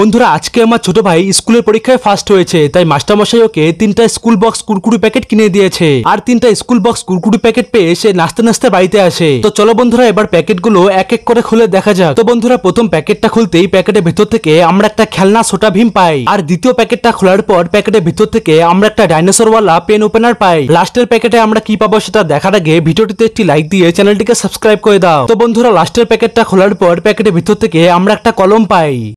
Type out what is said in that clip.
বন্ধুরা আজকে আমার ছোট ভাই স্কুলের পরীক্ষায় ফার্স্ট হয়েছে তাই মাস্টারমশাই ওকে তিনটা স্কুল বক্স কুরকুরি প্যাকেট কিনে দিয়েছে আর তিনটা স্কুল বক্স কুরকুরি প্যাকেট পেয়ে সে নাচতে নাচতে বাড়িতে আসে তো চলো বন্ধুরা এবার প্যাকেটগুলো এক এক করে খুলে দেখা যাক তো বন্ধুরা প্রথম প্যাকেটটা খুলতেই প্যাকেটের ভেতর থেকে আমরা একটা খেলনা সোটা ভীম পাই আর দ্বিতীয় প্যাকেটটা খোলার পর প্যাকেটের ভেতর থেকে আমরা একটা ডাইনোসরওয়ালা পেন ওপেনার পাই লাস্টের প্যাকেটে আমরা কি পাবো সেটা দেখার আগে ভিডিওটিতে একটি লাইক দিয়ে চ্যানেলটিকে সাবস্ক্রাইব করে দাও তো বন্ধুরা লাস্টের প্যাকেটটা খোলার পর প্যাকেটের ভেতর থেকে আমরা একটা কলম পাই